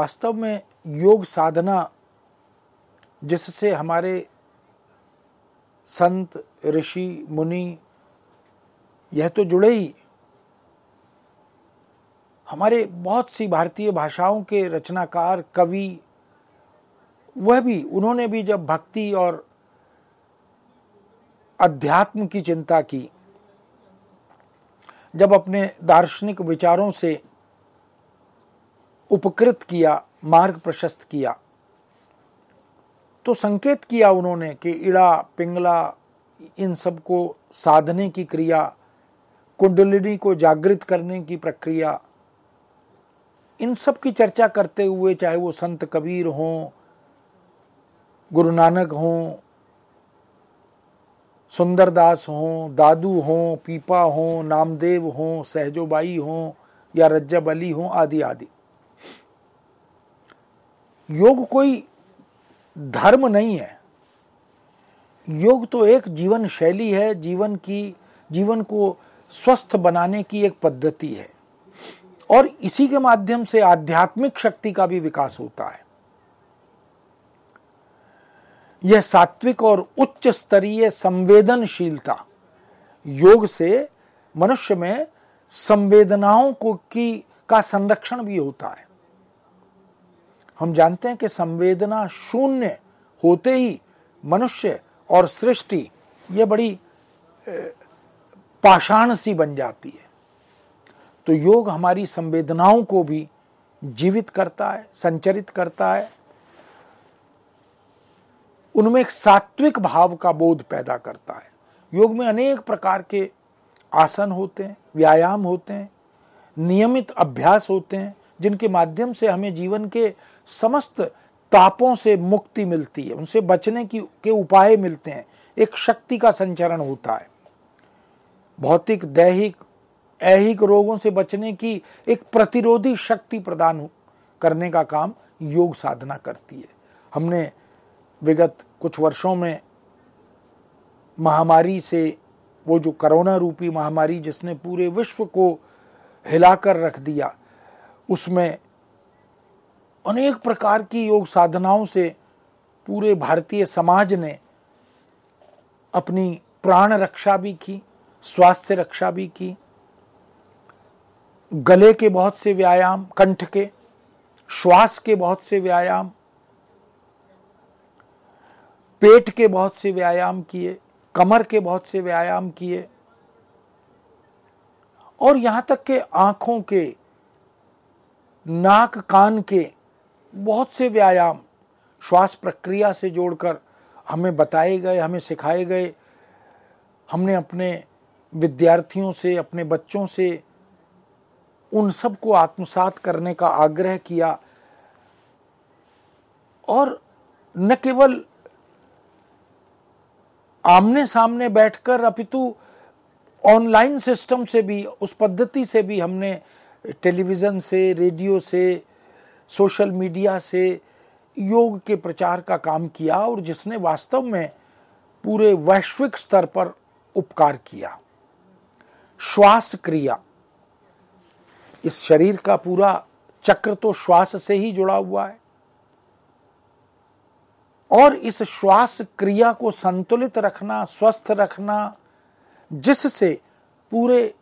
वास्तव में योग साधना जिससे हमारे संत ऋषि मुनि यह तो जुड़े ही हमारे बहुत सी भारतीय भाषाओं के रचनाकार कवि वह भी उन्होंने भी जब भक्ति और अध्यात्म की चिंता की जब अपने दार्शनिक विचारों से उपकृत किया मार्ग प्रशस्त किया तो संकेत किया उन्होंने कि इड़ा पिंगला इन सबको साधने की क्रिया कुंडलिनी को जागृत करने की प्रक्रिया इन सब की चर्चा करते हुए चाहे वो संत कबीर हों गुरु नानक हों सुंदरदास हों दादू हों पीपा हों नामदेव हों सहजोबाई हों या रज्जब अली हों आदि आदि योग कोई धर्म नहीं है योग तो एक जीवन शैली है जीवन की जीवन को स्वस्थ बनाने की एक पद्धति है और इसी के माध्यम से आध्यात्मिक शक्ति का भी विकास होता है यह सात्विक और उच्च स्तरीय संवेदनशीलता योग से मनुष्य में संवेदनाओं को की का संरक्षण भी होता है हम जानते हैं कि संवेदना शून्य होते ही मनुष्य और सृष्टि ये बड़ी पाषाण सी बन जाती है तो योग हमारी संवेदनाओं को भी जीवित करता है संचरित करता है उनमें एक सात्विक भाव का बोध पैदा करता है योग में अनेक प्रकार के आसन होते हैं व्यायाम होते हैं नियमित अभ्यास होते हैं जिनके माध्यम से हमें जीवन के समस्त तापों से मुक्ति मिलती है उनसे बचने की के उपाय मिलते हैं एक शक्ति का संचरण होता है भौतिक दैहिक ऐहिक रोगों से बचने की एक प्रतिरोधी शक्ति प्रदान करने का काम योग साधना करती है हमने विगत कुछ वर्षों में महामारी से वो जो करोना रूपी महामारी जिसने पूरे विश्व को हिलाकर रख दिया उसमें अनेक प्रकार की योग साधनाओं से पूरे भारतीय समाज ने अपनी प्राण रक्षा भी की स्वास्थ्य रक्षा भी की गले के बहुत से व्यायाम कंठ के श्वास के बहुत से व्यायाम पेट के बहुत से व्यायाम किए कमर के बहुत से व्यायाम किए और यहां तक के आंखों के नाक कान के बहुत से व्यायाम श्वास प्रक्रिया से जोड़कर हमें बताए गए हमें सिखाए गए हमने अपने विद्यार्थियों से अपने बच्चों से उन सब को आत्मसात करने का आग्रह किया और न केवल आमने सामने बैठकर अपितु ऑनलाइन सिस्टम से भी उस पद्धति से भी हमने टेलीविज़न से रेडियो से सोशल मीडिया से योग के प्रचार का काम किया और जिसने वास्तव में पूरे वैश्विक स्तर पर उपकार किया श्वास क्रिया इस शरीर का पूरा चक्र तो श्वास से ही जुड़ा हुआ है और इस श्वास क्रिया को संतुलित रखना स्वस्थ रखना जिससे पूरे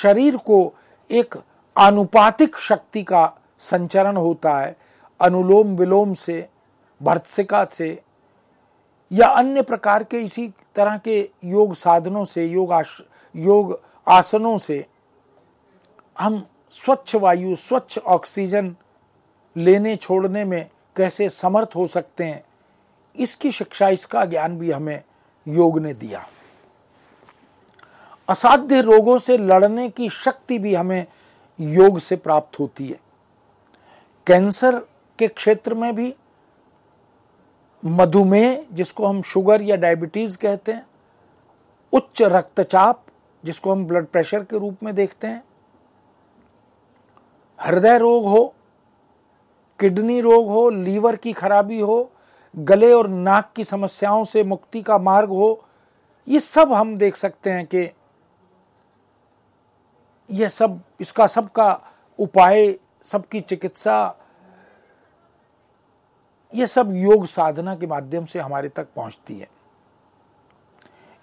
शरीर को एक आनुपातिक शक्ति का संचरण होता है अनुलोम विलोम से भर्त्सिका से या अन्य प्रकार के इसी तरह के योग साधनों से योग आश, योग आसनों से हम स्वच्छ वायु स्वच्छ ऑक्सीजन लेने छोड़ने में कैसे समर्थ हो सकते हैं इसकी शिक्षा इसका ज्ञान भी हमें योग ने दिया असाध्य रोगों से लड़ने की शक्ति भी हमें योग से प्राप्त होती है कैंसर के क्षेत्र में भी मधुमेह जिसको हम शुगर या डायबिटीज कहते हैं उच्च रक्तचाप जिसको हम ब्लड प्रेशर के रूप में देखते हैं हृदय रोग हो किडनी रोग हो लीवर की खराबी हो गले और नाक की समस्याओं से मुक्ति का मार्ग हो ये सब हम देख सकते हैं कि यह सब इसका सबका उपाय सबकी चिकित्सा यह सब योग साधना के माध्यम से हमारे तक पहुंचती है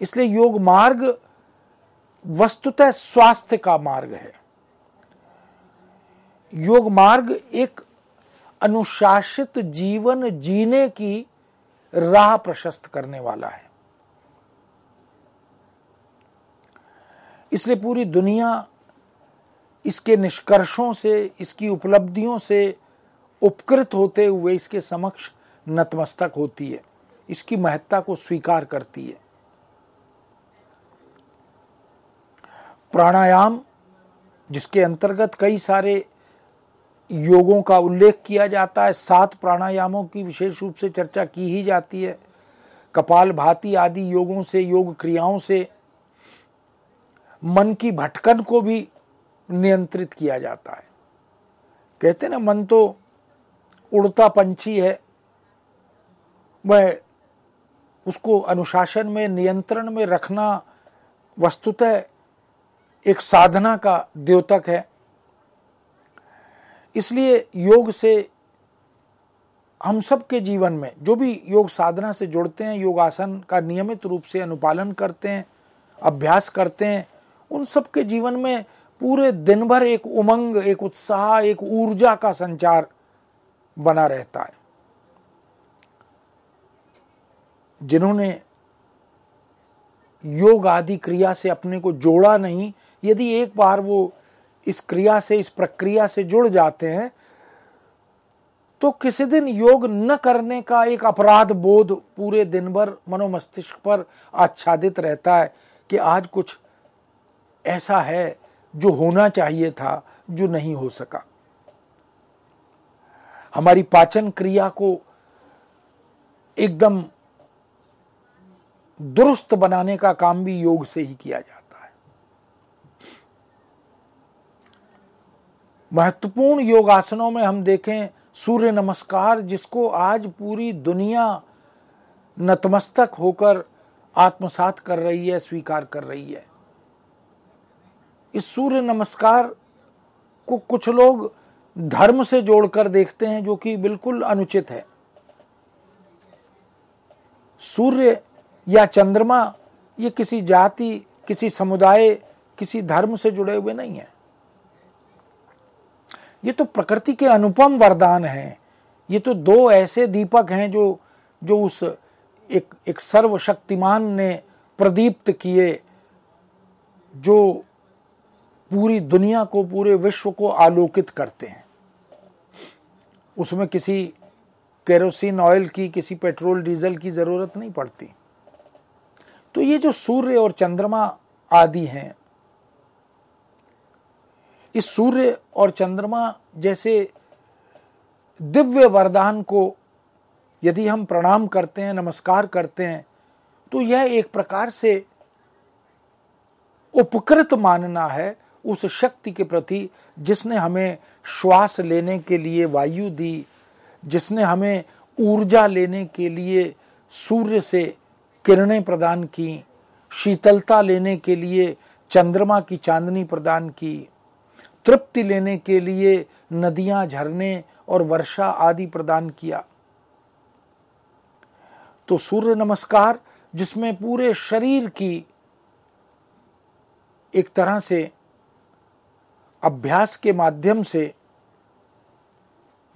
इसलिए योग मार्ग वस्तुतः स्वास्थ्य का मार्ग है योग मार्ग एक अनुशासित जीवन जीने की राह प्रशस्त करने वाला है इसलिए पूरी दुनिया इसके निष्कर्षों से इसकी उपलब्धियों से उपकृत होते हुए इसके समक्ष नतमस्तक होती है इसकी महत्ता को स्वीकार करती है प्राणायाम जिसके अंतर्गत कई सारे योगों का उल्लेख किया जाता है सात प्राणायामों की विशेष रूप से चर्चा की ही जाती है कपाल भाती आदि योगों से योग क्रियाओं से मन की भटकन को भी नियंत्रित किया जाता है कहते ना मन तो उड़ता पंछी है वह उसको अनुशासन में नियंत्रण में रखना वस्तुतः एक साधना का द्योतक है इसलिए योग से हम सबके जीवन में जो भी योग साधना से जुड़ते हैं योगासन का नियमित रूप से अनुपालन करते हैं अभ्यास करते हैं उन सबके जीवन में पूरे दिन भर एक उमंग एक उत्साह एक ऊर्जा का संचार बना रहता है जिन्होंने योग आदि क्रिया से अपने को जोड़ा नहीं यदि एक बार वो इस क्रिया से इस प्रक्रिया से जुड़ जाते हैं तो किसी दिन योग न करने का एक अपराध बोध पूरे दिन भर मनोमस्तिष्क पर आच्छादित रहता है कि आज कुछ ऐसा है जो होना चाहिए था जो नहीं हो सका हमारी पाचन क्रिया को एकदम दुरुस्त बनाने का काम भी योग से ही किया जाता है महत्वपूर्ण योगासनों में हम देखें सूर्य नमस्कार जिसको आज पूरी दुनिया नतमस्तक होकर आत्मसात कर रही है स्वीकार कर रही है इस सूर्य नमस्कार को कुछ लोग धर्म से जोड़कर देखते हैं जो कि बिल्कुल अनुचित है सूर्य या चंद्रमा ये किसी जाति किसी समुदाय किसी धर्म से जुड़े हुए नहीं है ये तो प्रकृति के अनुपम वरदान हैं ये तो दो ऐसे दीपक हैं जो जो उस एक एक सर्वशक्तिमान ने प्रदीप्त किए जो पूरी दुनिया को पूरे विश्व को आलोकित करते हैं उसमें किसी केरोसिन ऑयल की किसी पेट्रोल डीजल की ज़रूरत नहीं पड़ती तो ये जो सूर्य और चंद्रमा आदि हैं इस सूर्य और चंद्रमा जैसे दिव्य वरदान को यदि हम प्रणाम करते हैं नमस्कार करते हैं तो यह एक प्रकार से उपकृत मानना है उस शक्ति के प्रति जिसने हमें श्वास लेने के लिए वायु दी जिसने हमें ऊर्जा लेने के लिए सूर्य से किरणें प्रदान की शीतलता लेने के लिए चंद्रमा की चांदनी प्रदान की तृप्ति लेने के लिए नदियां झरने और वर्षा आदि प्रदान किया तो सूर्य नमस्कार जिसमें पूरे शरीर की एक तरह से अभ्यास के माध्यम से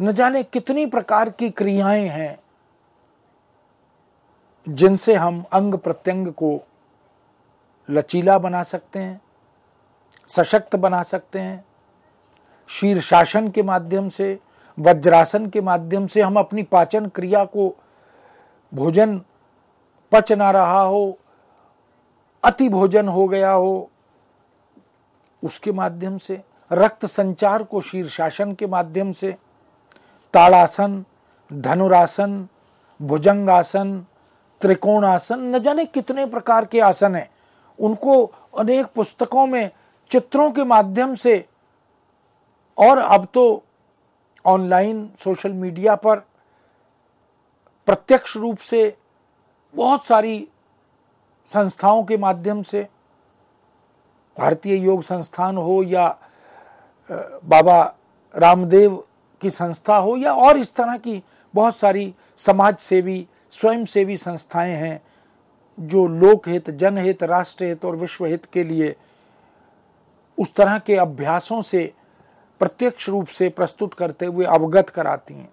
न जाने कितनी प्रकार की क्रियाएं हैं जिनसे हम अंग प्रत्यंग को लचीला बना सकते हैं सशक्त बना सकते हैं शीर्षासन के माध्यम से वज्रासन के माध्यम से हम अपनी पाचन क्रिया को भोजन पच ना रहा हो अति भोजन हो गया हो उसके माध्यम से रक्त संचार को शीर्षासन के माध्यम से ताड़ासन धनुरासन भुजंगासन त्रिकोणासन न जाने कितने प्रकार के आसन हैं उनको अनेक पुस्तकों में चित्रों के माध्यम से और अब तो ऑनलाइन सोशल मीडिया पर प्रत्यक्ष रूप से बहुत सारी संस्थाओं के माध्यम से भारतीय योग संस्थान हो या बाबा रामदेव की संस्था हो या और इस तरह की बहुत सारी समाज सेवी स्वयं सेवी संस्थाएं हैं जो लोकहित जनहित राष्ट्रहित और विश्व हित के लिए उस तरह के अभ्यासों से प्रत्यक्ष रूप से प्रस्तुत करते हुए अवगत कराती हैं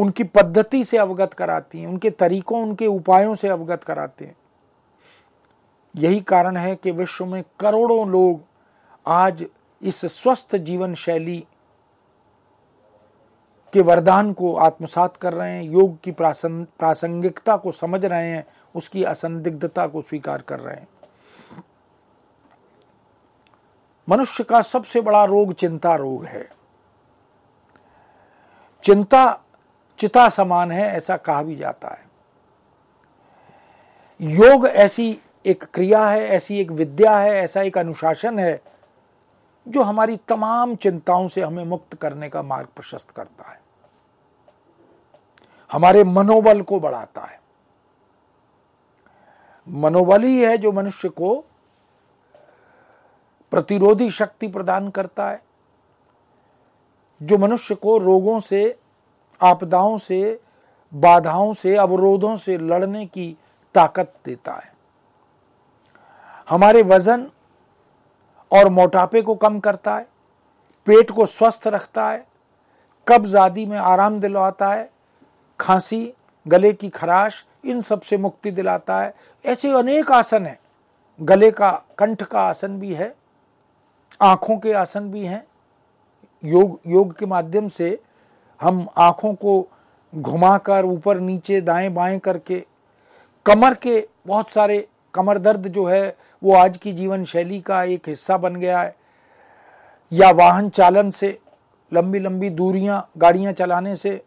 उनकी पद्धति से अवगत कराती हैं उनके तरीकों उनके उपायों से अवगत कराते हैं यही कारण है कि विश्व में करोड़ों लोग आज इस स्वस्थ जीवन शैली के वरदान को आत्मसात कर रहे हैं योग की प्रासंगिकता को समझ रहे हैं उसकी असंदिग्धता को स्वीकार कर रहे हैं मनुष्य का सबसे बड़ा रोग चिंता रोग है चिंता चिता समान है ऐसा कहा भी जाता है योग ऐसी एक क्रिया है ऐसी एक विद्या है ऐसा एक अनुशासन है जो हमारी तमाम चिंताओं से हमें मुक्त करने का मार्ग प्रशस्त करता है हमारे मनोबल को बढ़ाता है मनोबल ही है जो मनुष्य को प्रतिरोधी शक्ति प्रदान करता है जो मनुष्य को रोगों से आपदाओं से बाधाओं से अवरोधों से लड़ने की ताकत देता है हमारे वजन और मोटापे को कम करता है पेट को स्वस्थ रखता है कब्ज आदि में आराम दिलवाता है खांसी गले की खराश इन सब से मुक्ति दिलाता है ऐसे अनेक आसन हैं गले का कंठ का आसन भी है आँखों के आसन भी हैं योग योग के माध्यम से हम आँखों को घुमाकर ऊपर नीचे दाएं बाएं करके कमर के बहुत सारे कमर दर्द जो है वो आज की जीवन शैली का एक हिस्सा बन गया है या वाहन चालन से लंबी लंबी दूरियां गाड़ियां चलाने से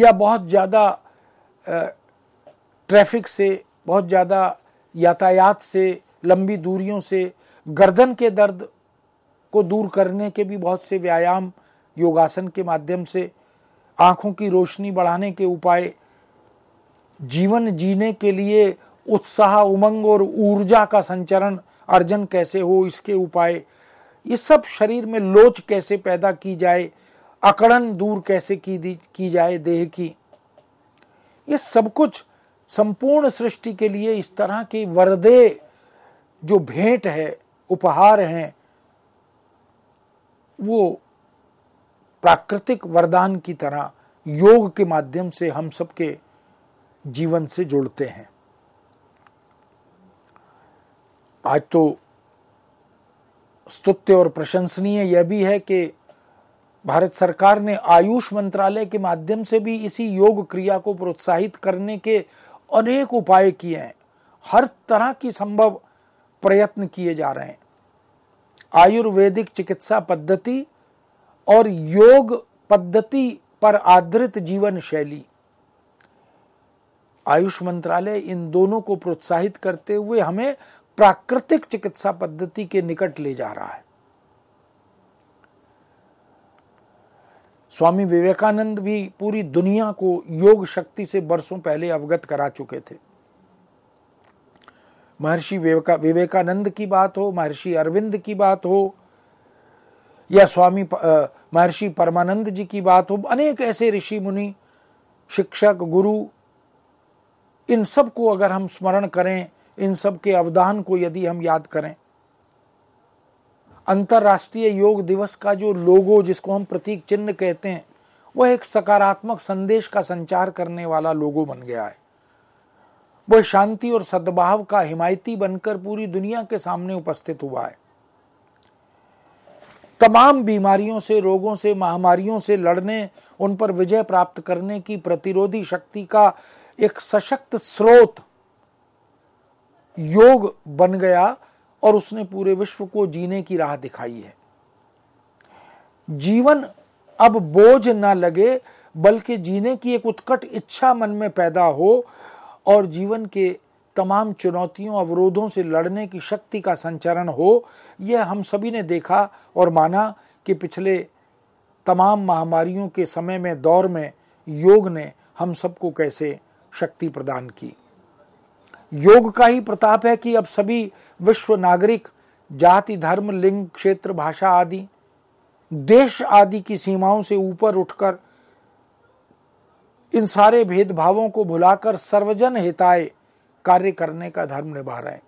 या बहुत ज़्यादा ट्रैफिक से बहुत ज़्यादा यातायात से लंबी दूरियों से गर्दन के दर्द को दूर करने के भी बहुत से व्यायाम योगासन के माध्यम से आँखों की रोशनी बढ़ाने के उपाय जीवन जीने के लिए उत्साह उमंग और ऊर्जा का संचरण अर्जन कैसे हो इसके उपाय ये सब शरीर में लोच कैसे पैदा की जाए अकड़न दूर कैसे की दी की जाए देह की ये सब कुछ संपूर्ण सृष्टि के लिए इस तरह की वरदे जो भेंट है उपहार हैं वो प्राकृतिक वरदान की तरह योग के माध्यम से हम सबके जीवन से जुड़ते हैं आज तो स्तुत्य और प्रशंसनीय यह भी है कि भारत सरकार ने आयुष मंत्रालय के माध्यम से भी इसी योग क्रिया को प्रोत्साहित करने के अनेक उपाय किए हैं हर तरह की संभव प्रयत्न किए जा रहे हैं आयुर्वेदिक चिकित्सा पद्धति और योग पद्धति पर आधारित जीवन शैली आयुष मंत्रालय इन दोनों को प्रोत्साहित करते हुए हमें प्राकृतिक चिकित्सा पद्धति के निकट ले जा रहा है स्वामी विवेकानंद भी पूरी दुनिया को योग शक्ति से बरसों पहले अवगत करा चुके थे महर्षि विवेका विवेकानंद की बात हो महर्षि अरविंद की बात हो या स्वामी महर्षि परमानंद जी की बात हो अनेक ऐसे ऋषि मुनि शिक्षक गुरु इन सब को अगर हम स्मरण करें इन सब के अवदान को यदि हम याद करें अंतर्राष्ट्रीय योग दिवस का जो लोगो जिसको हम प्रतीक चिन्ह कहते हैं वह एक सकारात्मक संदेश का संचार करने वाला लोगो बन गया है वह शांति और सद्भाव का हिमायती बनकर पूरी दुनिया के सामने उपस्थित हुआ है तमाम बीमारियों से रोगों से महामारियों से लड़ने उन पर विजय प्राप्त करने की प्रतिरोधी शक्ति का एक सशक्त स्रोत योग बन गया और उसने पूरे विश्व को जीने की राह दिखाई है जीवन अब बोझ ना लगे बल्कि जीने की एक उत्कट इच्छा मन में पैदा हो और जीवन के तमाम चुनौतियों अवरोधों से लड़ने की शक्ति का संचरण हो यह हम सभी ने देखा और माना कि पिछले तमाम महामारियों के समय में दौर में योग ने हम सबको कैसे शक्ति प्रदान की योग का ही प्रताप है कि अब सभी विश्व नागरिक जाति धर्म लिंग क्षेत्र भाषा आदि देश आदि की सीमाओं से ऊपर उठकर इन सारे भेदभावों को भुलाकर सर्वजन हिताय कार्य करने का धर्म निभा रहे हैं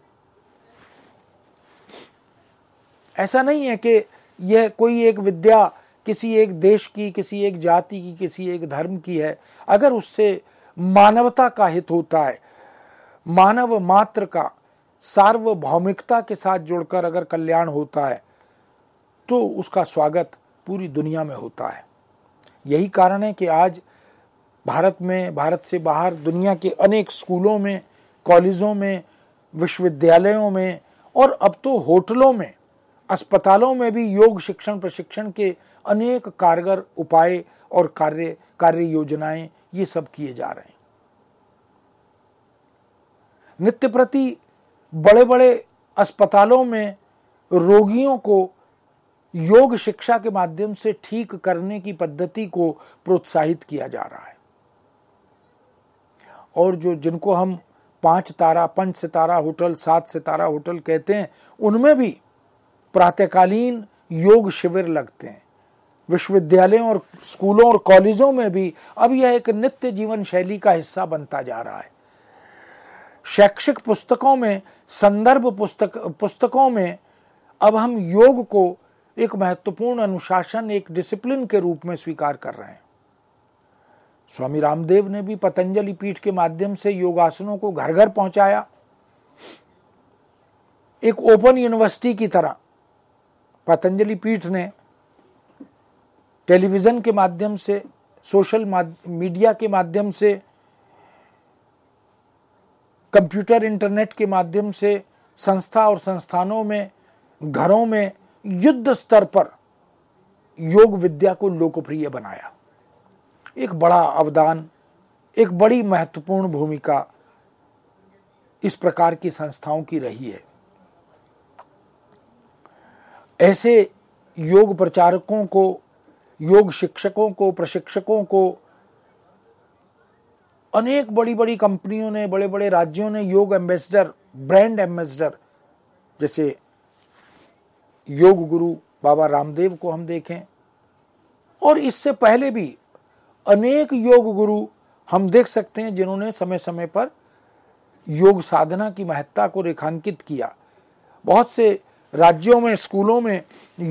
ऐसा नहीं है कि यह कोई एक विद्या किसी एक देश की किसी एक जाति की किसी एक धर्म की है अगर उससे मानवता का हित होता है मानव मात्र का सार्वभौमिकता के साथ जुड़कर अगर कल्याण होता है तो उसका स्वागत पूरी दुनिया में होता है यही कारण है कि आज भारत में भारत से बाहर दुनिया के अनेक स्कूलों में कॉलेजों में विश्वविद्यालयों में और अब तो होटलों में अस्पतालों में भी योग शिक्षण प्रशिक्षण के अनेक कारगर उपाय और कार्य कार्य योजनाएं ये सब किए जा रहे हैं नित्य प्रति बड़े बड़े अस्पतालों में रोगियों को योग शिक्षा के माध्यम से ठीक करने की पद्धति को प्रोत्साहित किया जा रहा है और जो जिनको हम पांच तारा पंच सितारा होटल सात सितारा होटल कहते हैं उनमें भी प्रातःकालीन योग शिविर लगते हैं विश्वविद्यालयों और स्कूलों और कॉलेजों में भी अब यह एक नित्य जीवन शैली का हिस्सा बनता जा रहा है शैक्षिक पुस्तकों में संदर्भ पुस्तक पुस्तकों में अब हम योग को एक महत्वपूर्ण अनुशासन एक डिसिप्लिन के रूप में स्वीकार कर रहे हैं स्वामी रामदेव ने भी पतंजलि पीठ के माध्यम से योगासनों को घर घर पहुंचाया एक ओपन यूनिवर्सिटी की तरह पतंजलि पीठ ने टेलीविज़न के माध्यम से सोशल मीडिया के माध्यम से कंप्यूटर इंटरनेट के माध्यम से संस्था और संस्थानों में घरों में युद्ध स्तर पर योग विद्या को लोकप्रिय बनाया एक बड़ा अवदान एक बड़ी महत्वपूर्ण भूमिका इस प्रकार की संस्थाओं की रही है ऐसे योग प्रचारकों को योग शिक्षकों को प्रशिक्षकों को अनेक बड़ी बड़ी कंपनियों ने बड़े बड़े राज्यों ने योग एम्बेसडर ब्रांड एम्बेसडर जैसे योग गुरु बाबा रामदेव को हम देखें और इससे पहले भी अनेक योग गुरु हम देख सकते हैं जिन्होंने समय समय पर योग साधना की महत्ता को रेखांकित किया बहुत से राज्यों में स्कूलों में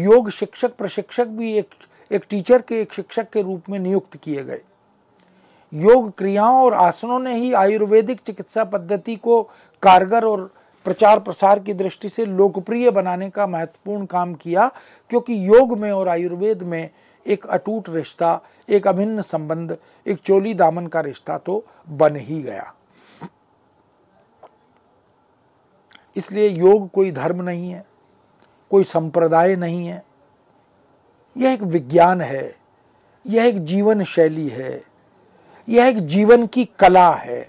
योग शिक्षक प्रशिक्षक भी एक एक टीचर के एक शिक्षक के रूप में नियुक्त किए गए योग क्रियाओं और आसनों ने ही आयुर्वेदिक चिकित्सा पद्धति को कारगर और प्रचार प्रसार की दृष्टि से लोकप्रिय बनाने का महत्वपूर्ण काम किया क्योंकि योग में और आयुर्वेद में एक अटूट रिश्ता एक अभिन्न संबंध एक चोली दामन का रिश्ता तो बन ही गया इसलिए योग कोई धर्म नहीं है कोई संप्रदाय नहीं है यह एक विज्ञान है यह एक जीवन शैली है यह एक जीवन की कला है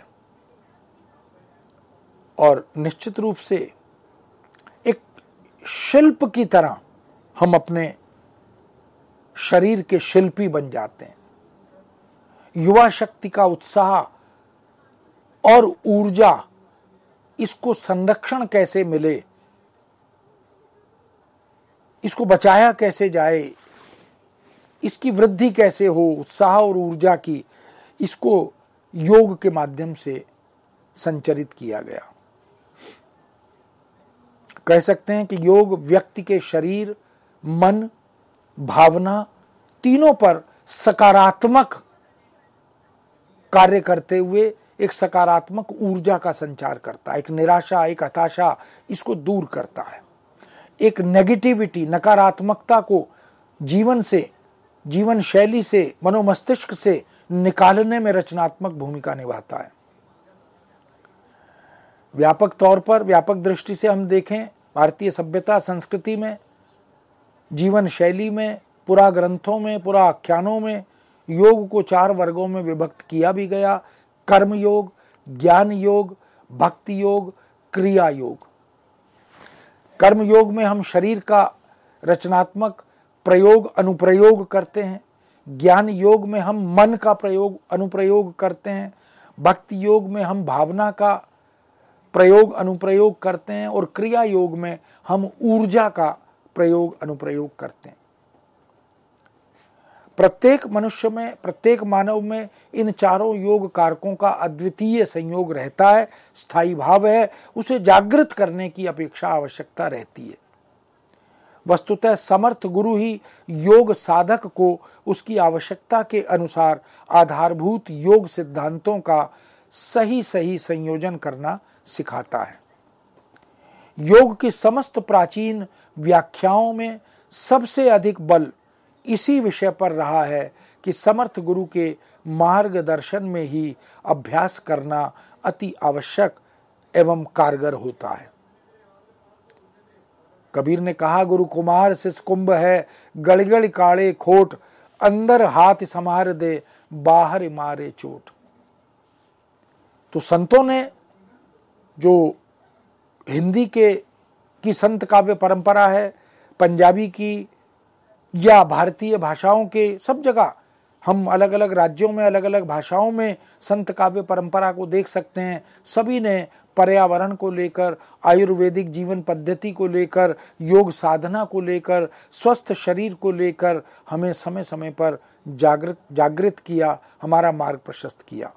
और निश्चित रूप से एक शिल्प की तरह हम अपने शरीर के शिल्पी बन जाते हैं युवा शक्ति का उत्साह और ऊर्जा इसको संरक्षण कैसे मिले इसको बचाया कैसे जाए इसकी वृद्धि कैसे हो उत्साह और ऊर्जा की इसको योग के माध्यम से संचरित किया गया कह सकते हैं कि योग व्यक्ति के शरीर मन भावना तीनों पर सकारात्मक कार्य करते हुए एक सकारात्मक ऊर्जा का संचार करता है एक निराशा एक हताशा इसको दूर करता है एक नेगेटिविटी नकारात्मकता को जीवन से जीवन शैली से मनोमस्तिष्क से निकालने में रचनात्मक भूमिका निभाता है व्यापक तौर पर व्यापक दृष्टि से हम देखें भारतीय सभ्यता संस्कृति में जीवन शैली में पुरा ग्रंथों में पुरा आख्यानों में योग को चार वर्गों में विभक्त किया भी गया कर्म योग ज्ञान योग भक्ति योग क्रिया योग कर्म योग में हम शरीर का रचनात्मक प्रयोग अनुप्रयोग करते हैं ज्ञान योग में हम मन का प्रयोग अनुप्रयोग करते हैं भक्ति योग में हम भावना का प्रयोग अनुप्रयोग करते हैं और क्रिया योग में हम ऊर्जा का प्रयोग अनुप्रयोग करते हैं प्रत्येक मनुष्य में प्रत्येक मानव में इन चारों योग कारकों का अद्वितीय संयोग रहता है स्थायी भाव है उसे जागृत करने की अपेक्षा आवश्यकता रहती है वस्तुतः समर्थ गुरु ही योग साधक को उसकी आवश्यकता के अनुसार आधारभूत योग सिद्धांतों का सही सही संयोजन करना सिखाता है योग की समस्त प्राचीन व्याख्याओं में सबसे अधिक बल इसी विषय पर रहा है कि समर्थ गुरु के मार्गदर्शन में ही अभ्यास करना अति आवश्यक एवं कारगर होता है कबीर ने कहा गुरु कुमार से कुंभ है गड़गड़ काले खोट अंदर हाथ समार दे बाहर मारे चोट तो संतों ने जो हिंदी के की संत काव्य परंपरा है पंजाबी की या भारतीय भाषाओं के सब जगह हम अलग अलग राज्यों में अलग अलग भाषाओं में संत काव्य परंपरा को देख सकते हैं सभी ने पर्यावरण को लेकर आयुर्वेदिक जीवन पद्धति को लेकर योग साधना को लेकर स्वस्थ शरीर को लेकर हमें समय समय पर जागृत जागृत किया हमारा मार्ग प्रशस्त किया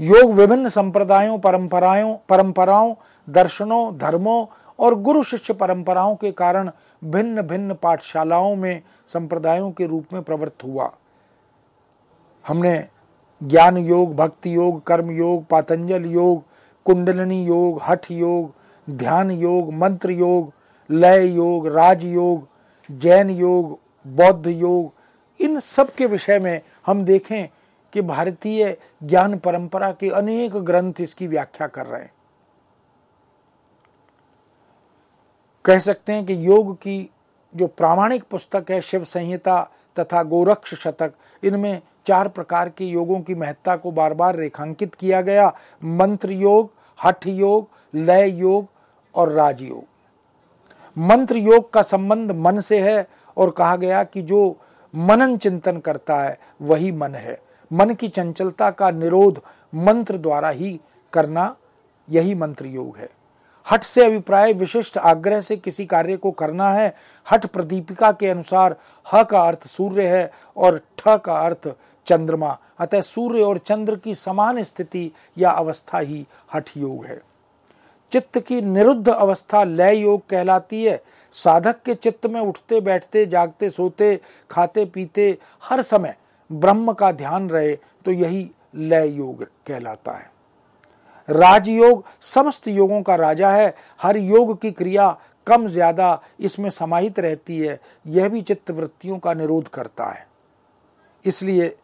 योग विभिन्न संप्रदायों परंपराओं परंपराओं दर्शनों धर्मों और गुरु शिष्य परंपराओं के कारण भिन्न भिन्न पाठशालाओं में संप्रदायों के रूप में प्रवृत्त हुआ हमने ज्ञान योग भक्ति योग कर्म योग पातंजल योग कुंडलिनी योग हठ योग ध्यान योग मंत्र योग लय योग राज योग जैन योग बौद्ध योग इन सब के विषय में हम देखें कि भारतीय ज्ञान परंपरा के अनेक ग्रंथ इसकी व्याख्या कर रहे हैं कह सकते हैं कि योग की जो प्रामाणिक पुस्तक है शिव संहिता तथा गोरक्ष शतक इनमें चार प्रकार के योगों की महत्ता को बार बार रेखांकित किया गया मंत्र योग हठ योग लय योग और राजयोग मंत्र योग का संबंध मन से है और कहा गया कि जो मनन चिंतन करता है वही मन है मन की चंचलता का निरोध मंत्र द्वारा ही करना यही मंत्र योग है हट से अभिप्राय विशिष्ट आग्रह से किसी कार्य को करना है हट प्रदीपिका के अनुसार ह का अर्थ सूर्य है और ठ का अर्थ चंद्रमा अतः सूर्य और चंद्र की समान स्थिति या अवस्था ही हठ योग है चित्त की निरुद्ध अवस्था लय योग कहलाती है साधक के चित्त में उठते बैठते जागते सोते खाते पीते हर समय ब्रह्म का ध्यान रहे तो यही लय योग कहलाता है राजयोग समस्त योगों का राजा है हर योग की क्रिया कम ज्यादा इसमें समाहित रहती है यह भी चित्त वृत्तियों का निरोध करता है इसलिए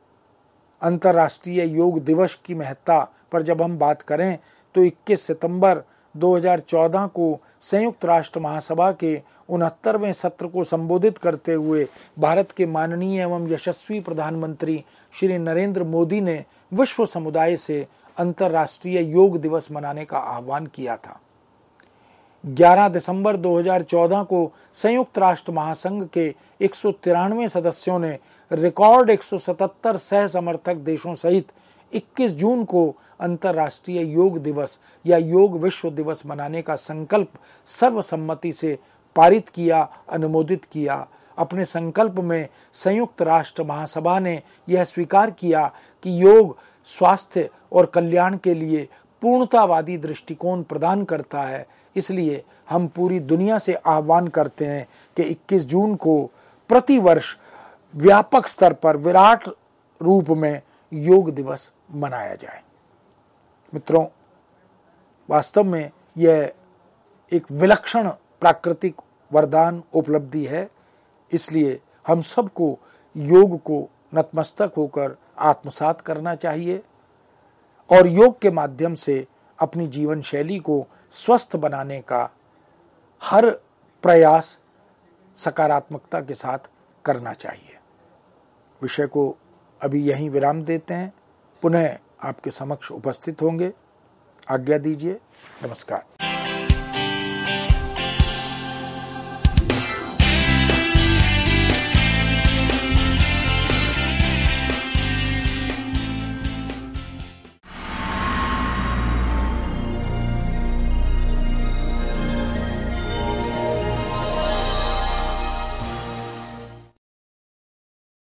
अंतर्राष्ट्रीय योग दिवस की महत्ता पर जब हम बात करें तो 21 सितंबर 2014 को संयुक्त राष्ट्र महासभा के उनहत्तरवें सत्र को संबोधित करते हुए भारत के माननीय एवं यशस्वी प्रधानमंत्री श्री नरेंद्र मोदी ने विश्व समुदाय से अंतर्राष्ट्रीय योग दिवस मनाने का आह्वान किया था 11 दिसंबर 2014 को संयुक्त राष्ट्र महासंघ के एक सदस्यों ने रिकॉर्ड 177 सह समर्थक देशों सहित 21 जून को अंतर्राष्ट्रीय योग दिवस या योग विश्व दिवस मनाने का संकल्प सर्वसम्मति से पारित किया अनुमोदित किया अपने संकल्प में संयुक्त राष्ट्र महासभा ने यह स्वीकार किया कि योग स्वास्थ्य और कल्याण के लिए पूर्णतावादी दृष्टिकोण प्रदान करता है इसलिए हम पूरी दुनिया से आह्वान करते हैं कि 21 जून को प्रतिवर्ष व्यापक स्तर पर विराट रूप में योग दिवस मनाया जाए मित्रों वास्तव में यह एक विलक्षण प्राकृतिक वरदान उपलब्धि है इसलिए हम सबको योग को नतमस्तक होकर आत्मसात करना चाहिए और योग के माध्यम से अपनी जीवन शैली को स्वस्थ बनाने का हर प्रयास सकारात्मकता के साथ करना चाहिए विषय को अभी यहीं विराम देते हैं पुनः आपके समक्ष उपस्थित होंगे आज्ञा दीजिए नमस्कार